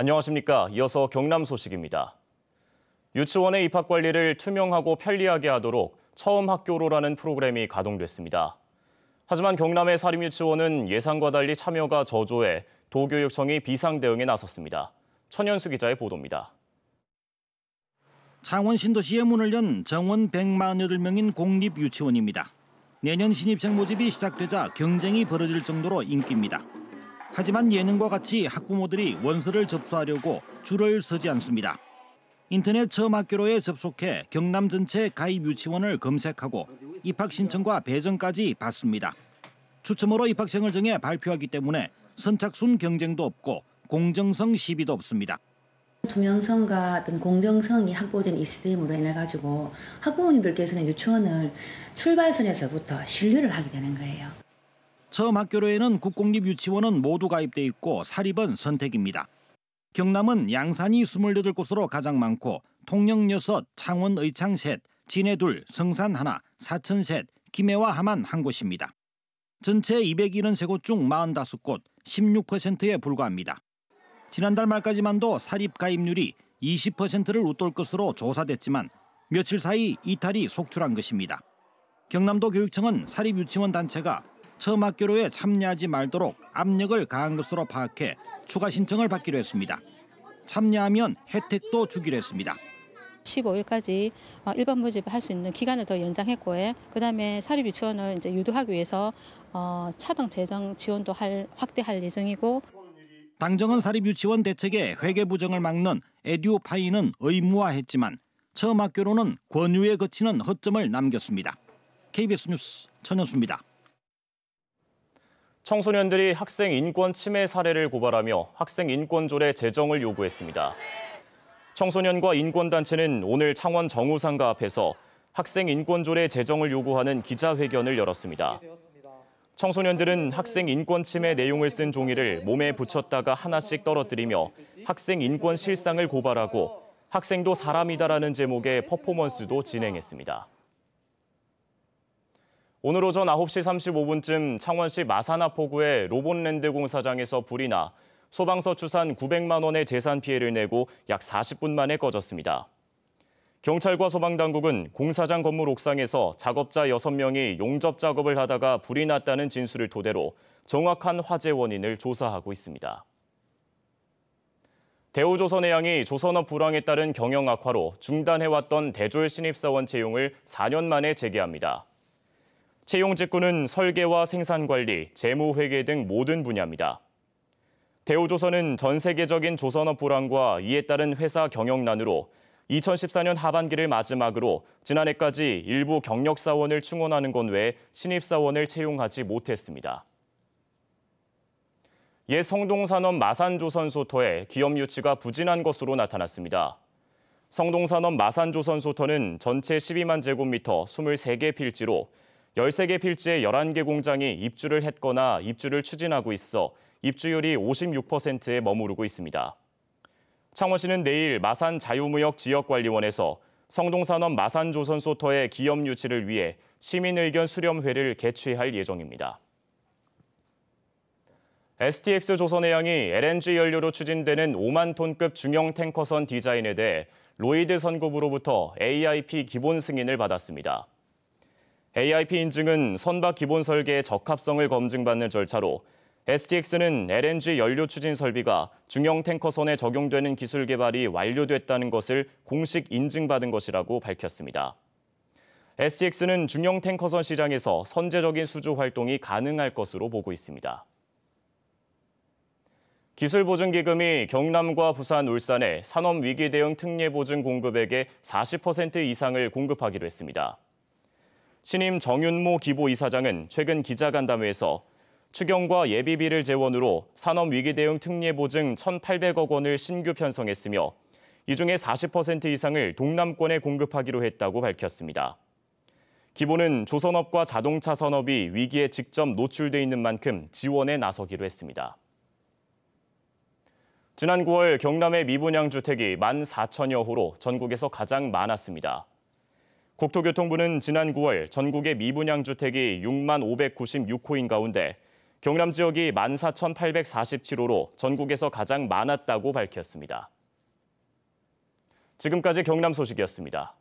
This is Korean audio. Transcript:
안녕하십니까. 이어서 경남 소식입니다. 유치원의 입학 관리를 투명하고 편리하게 하도록 처음 학교로라는 프로그램이 가동됐습니다. 하지만 경남의 사립유치원은 예상과 달리 참여가 저조해 도교육청이 비상대응에 나섰습니다. 천연수 기자의 보도입니다. 창원 신도시의 문을 연 정원 148명인 공립유치원입니다. 내년 신입생 모집이 시작되자 경쟁이 벌어질 정도로 인기입니다. 하지만 예능과 같이 학부모들이 원서를 접수하려고 줄을 서지 않습니다. 인터넷 처음 학교로에 접속해 경남 전체 가입 유치원을 검색하고 입학 신청과 배정까지 받습니다. 추첨으로 입학생을 정해 발표하기 때문에 선착순 경쟁도 없고 공정성 시비도 없습니다. 투명성과 어떤 공정성이 확보된 이 시스템으로 인해 가지고 학부모님들께서는 유치원을 출발선에서부터 신뢰를 하게 되는 거예요. 처음 학교로에는 국공립 유치원은 모두 가입돼 있고 사립은 선택입니다. 경남은 양산이 28곳으로 가장 많고 통영 6, 창원 의창 셋, 진해 둘, 성산 1, 나 사천 셋, 김해와 함안 한 곳입니다. 전체 273곳 중 45곳, 16%에 불과합니다. 지난달 말까지만도 사립 가입률이 20%를 웃돌 것으로 조사됐지만 며칠 사이 이탈이 속출한 것입니다. 경남도 교육청은 사립 유치원 단체가 처음학교로에 참여하지 말도록 압력을 가한 것으로 파악해 추가 신청을 받기로 했습니다. 참여하면 혜택도 주기로 했습니다. 15일까지 어, 일반 모집을 할 수 있는 기간을 더연장했고 그다음에 사립 유치원을 이제 유도하기 위해서 어, 차등 재정 지원도 할, 확대할 예정이고. 당정은 사립 유치원 대책에 회계 부정을 막는 에듀파이는 의무화했지만 처음 학교로는 권유에 거치는 허점을 남겼습니다. KBS 뉴스 천현수입니다. 청소년들이 학생 인권 침해 사례를 고발하며 학생 인권조례 제정을 요구했습니다. 청소년과 인권단체는 오늘 창원 정우상가 앞에서 학생 인권조례 제정을 요구하는 기자회견을 열었습니다. 청소년들은 학생 인권 침해 내용을 쓴 종이를 몸에 붙였다가 하나씩 떨어뜨리며 학생 인권 실상을 고발하고 학생도 사람이다라는 제목의 퍼포먼스도 진행했습니다. 오늘 오전 9시 35분쯤 창원시 마산아포구의 로봇랜드 공사장에서 불이 나 소방서 추산 900만 원의 재산 피해를 내고 약 40분 만에 꺼졌습니다. 경찰과 소방당국은 공사장 건물 옥상에서 작업자 6명이 용접 작업을 하다가 불이 났다는 진술을 토대로 정확한 화재 원인을 조사하고 있습니다. 대우조선해양이 조선업 불황에 따른 경영 악화로 중단해왔던 대졸 신입사원 채용을 4년 만에 재개합니다. 채용 직군은 설계와 생산관리, 재무회계 등 모든 분야입니다. 대우조선은 전 세계적인 조선업 불황과 이에 따른 회사 경영난으로 2014년 하반기를 마지막으로 지난해까지 일부 경력사원을 충원하는 건 외에 신입사원을 채용하지 못했습니다. 옛 성동산업 마산조선소터의 기업 유치가 부진한 것으로 나타났습니다. 성동산업 마산조선소터는 전체 12만 제곱미터 23개 필지로 13개 필지의 11개 공장이 입주를 했거나 입주를 추진하고 있어 입주율이 56%에 머무르고 있습니다. 창원시는 내일 마산 자유무역 지역관리원에서 성동산업 마산조선소터의 기업 유치를 위해 시민의견 수렴회를 개최할 예정입니다. STX 조선해양이 LNG 연료로 추진되는 5만 톤급 중형 탱커선 디자인에 대해 로이드 선급으로부터 AIP 기본 승인을 받았습니다. AIP 인증은 선박 기본 설계의 적합성을 검증받는 절차로 STX는 LNG 연료 추진 설비가 중형 탱커선에 적용되는 기술 개발이 완료됐다는 것을 공식 인증받은 것이라고 밝혔습니다. STX는 중형 탱커선 시장에서 선제적인 수주 활동이 가능할 것으로 보고 있습니다. 기술보증기금이 경남과 부산, 울산에 산업위기 대응 특례보증 공급액의 40% 이상을 공급하기로 했습니다. 신임 정윤모 기보 이사장은 최근 기자간담회에서 추경과 예비비를 재원으로 산업위기 대응 특례 보증 1,800억 원을 신규 편성했으며 이 중에 40% 이상을 동남권에 공급하기로 했다고 밝혔습니다. 기본은 조선업과 자동차 산업이 위기에 직접 노출돼 있는 만큼 지원에 나서기로 했습니다. 지난 9월 경남의 미분양 주택이 1만 4천여 호로 전국에서 가장 많았습니다. 국토교통부는 지난 9월 전국의 미분양 주택이 6만 596호인 가운데 경남 지역이 14,847호로 전국에서 가장 많았다고 밝혔습니다. 지금까지 경남 소식이었습니다.